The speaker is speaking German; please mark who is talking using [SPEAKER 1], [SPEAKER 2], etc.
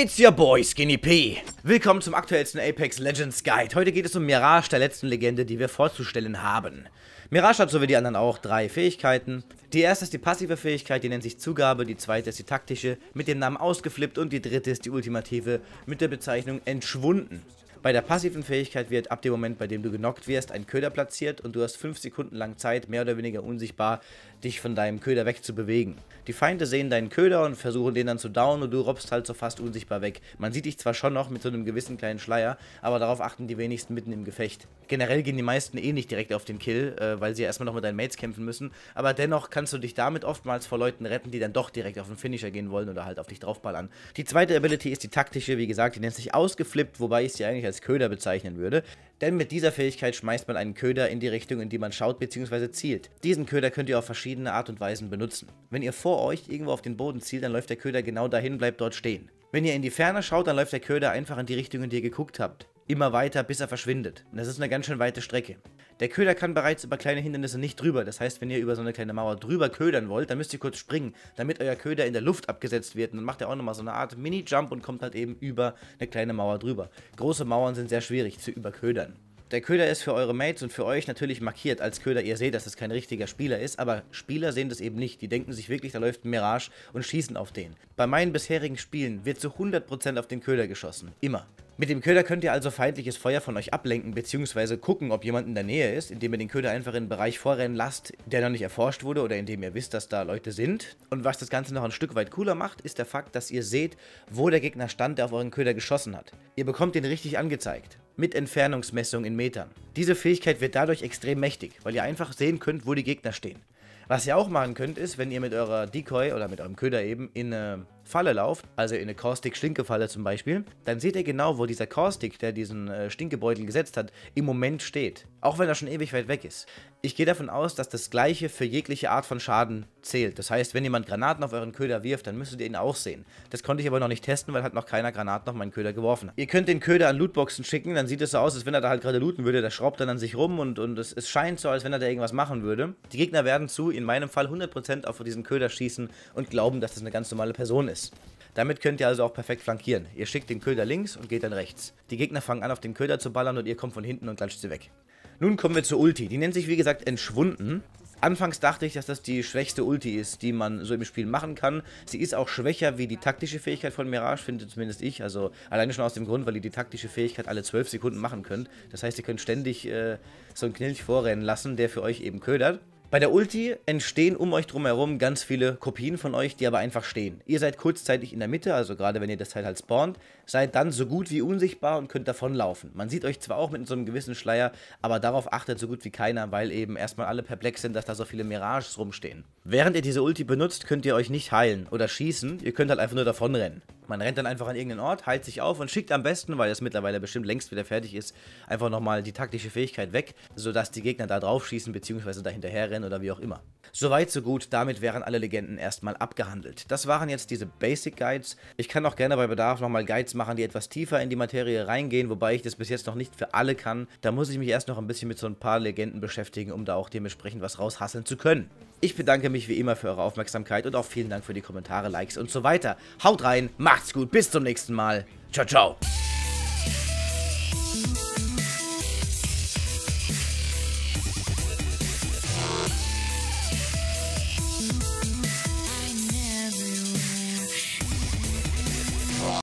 [SPEAKER 1] It's your boy Skinny P. Willkommen zum aktuellsten Apex Legends Guide. Heute geht es um Mirage, der letzten Legende, die wir vorzustellen haben. Mirage hat so wie die anderen auch drei Fähigkeiten. Die erste ist die passive Fähigkeit, die nennt sich Zugabe, die zweite ist die taktische mit dem Namen Ausgeflippt und die dritte ist die ultimative mit der Bezeichnung Entschwunden. Bei der passiven Fähigkeit wird ab dem Moment, bei dem du genockt wirst, ein Köder platziert und du hast 5 Sekunden lang Zeit, mehr oder weniger unsichtbar, dich von deinem Köder wegzubewegen. Die Feinde sehen deinen Köder und versuchen den dann zu downen und du robbst halt so fast unsichtbar weg. Man sieht dich zwar schon noch mit so einem gewissen kleinen Schleier, aber darauf achten die wenigsten mitten im Gefecht. Generell gehen die meisten eh nicht direkt auf den Kill, äh, weil sie ja erstmal noch mit deinen Mates kämpfen müssen, aber dennoch kannst du dich damit oftmals vor Leuten retten, die dann doch direkt auf den Finisher gehen wollen oder halt auf dich draufballern. Die zweite Ability ist die taktische, wie gesagt, die nennt sich ausgeflippt, wobei ich sie eigentlich als Köder bezeichnen würde, denn mit dieser Fähigkeit schmeißt man einen Köder in die Richtung, in die man schaut bzw. zielt. Diesen Köder könnt ihr auf verschiedene Art und Weisen benutzen. Wenn ihr vor euch irgendwo auf den Boden zielt, dann läuft der Köder genau dahin, bleibt dort stehen. Wenn ihr in die Ferne schaut, dann läuft der Köder einfach in die Richtung, in die ihr geguckt habt. Immer weiter, bis er verschwindet. Und das ist eine ganz schön weite Strecke. Der Köder kann bereits über kleine Hindernisse nicht drüber. Das heißt, wenn ihr über so eine kleine Mauer drüber ködern wollt, dann müsst ihr kurz springen, damit euer Köder in der Luft abgesetzt wird. Und dann macht er auch nochmal so eine Art Mini-Jump und kommt halt eben über eine kleine Mauer drüber. Große Mauern sind sehr schwierig zu überködern. Der Köder ist für eure Mates und für euch natürlich markiert als Köder. Ihr seht, dass es kein richtiger Spieler ist, aber Spieler sehen das eben nicht. Die denken sich wirklich, da läuft ein Mirage und schießen auf den. Bei meinen bisherigen Spielen wird zu 100% auf den Köder geschossen. Immer. Mit dem Köder könnt ihr also feindliches Feuer von euch ablenken bzw. gucken, ob jemand in der Nähe ist, indem ihr den Köder einfach in einen Bereich vorrennen lasst, der noch nicht erforscht wurde oder in dem ihr wisst, dass da Leute sind. Und was das Ganze noch ein Stück weit cooler macht, ist der Fakt, dass ihr seht, wo der Gegner stand, der auf euren Köder geschossen hat. Ihr bekommt den richtig angezeigt mit Entfernungsmessung in Metern. Diese Fähigkeit wird dadurch extrem mächtig, weil ihr einfach sehen könnt, wo die Gegner stehen. Was ihr auch machen könnt, ist, wenn ihr mit eurer Decoy oder mit eurem Köder eben in eine äh, Falle lauft, also in eine Caustic-Stinkefalle zum Beispiel, dann seht ihr genau, wo dieser Caustic, der diesen äh, Stinkebeutel gesetzt hat, im Moment steht. Auch wenn er schon ewig weit weg ist. Ich gehe davon aus, dass das gleiche für jegliche Art von Schaden zählt. Das heißt, wenn jemand Granaten auf euren Köder wirft, dann müsstet ihr ihn auch sehen. Das konnte ich aber noch nicht testen, weil hat noch keiner Granaten auf meinen Köder geworfen. Ihr könnt den Köder an Lootboxen schicken, dann sieht es so aus, als wenn er da halt gerade looten würde. Der schraubt dann an sich rum und, und es, es scheint so, als wenn er da irgendwas machen würde. Die Gegner werden zu, in meinem Fall, 100% auf diesen Köder schießen und glauben, dass das eine ganz normale Person ist ist. Damit könnt ihr also auch perfekt flankieren. Ihr schickt den Köder links und geht dann rechts. Die Gegner fangen an auf den Köder zu ballern und ihr kommt von hinten und klatscht sie weg. Nun kommen wir zur Ulti. Die nennt sich wie gesagt Entschwunden. Anfangs dachte ich, dass das die schwächste Ulti ist, die man so im Spiel machen kann. Sie ist auch schwächer wie die taktische Fähigkeit von Mirage, finde zumindest ich. Also alleine schon aus dem Grund, weil ihr die taktische Fähigkeit alle 12 Sekunden machen könnt. Das heißt, ihr könnt ständig äh, so einen Knilch vorrennen lassen, der für euch eben ködert. Bei der Ulti entstehen um euch drumherum ganz viele Kopien von euch, die aber einfach stehen. Ihr seid kurzzeitig in der Mitte, also gerade wenn ihr das Teil halt spawnt, seid dann so gut wie unsichtbar und könnt davonlaufen. Man sieht euch zwar auch mit so einem gewissen Schleier, aber darauf achtet so gut wie keiner, weil eben erstmal alle perplex sind, dass da so viele Mirages rumstehen. Während ihr diese Ulti benutzt, könnt ihr euch nicht heilen oder schießen, ihr könnt halt einfach nur davonrennen. Man rennt dann einfach an irgendeinen Ort, heilt sich auf und schickt am besten, weil es mittlerweile bestimmt längst wieder fertig ist, einfach nochmal die taktische Fähigkeit weg, sodass die Gegner da drauf schießen bzw. da rennen oder wie auch immer. Soweit, so gut, damit wären alle Legenden erstmal abgehandelt. Das waren jetzt diese Basic Guides. Ich kann auch gerne bei Bedarf nochmal Guides machen, die etwas tiefer in die Materie reingehen, wobei ich das bis jetzt noch nicht für alle kann. Da muss ich mich erst noch ein bisschen mit so ein paar Legenden beschäftigen, um da auch dementsprechend was raushasseln zu können. Ich bedanke mich wie immer für eure Aufmerksamkeit und auch vielen Dank für die Kommentare, Likes und so weiter. Haut rein, macht! Macht's gut, bis zum nächsten Mal. Ciao, ciao.